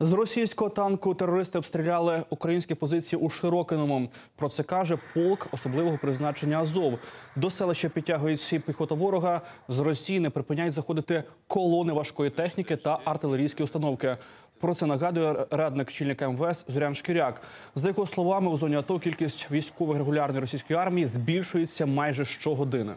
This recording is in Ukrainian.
З російського танку терористи обстріляли українські позиції у Широкиному. Про це каже полк особливого призначення Азов. До селища підтягують всі піхота ворога. З Росії не припиняють заходити колони важкої техніки та артилерійські установки. Про це нагадує радник чільника МВС Зорян Шкіряк. За його словами, у зоні АТО кількість військових регулярної російської армії збільшується майже щогодини.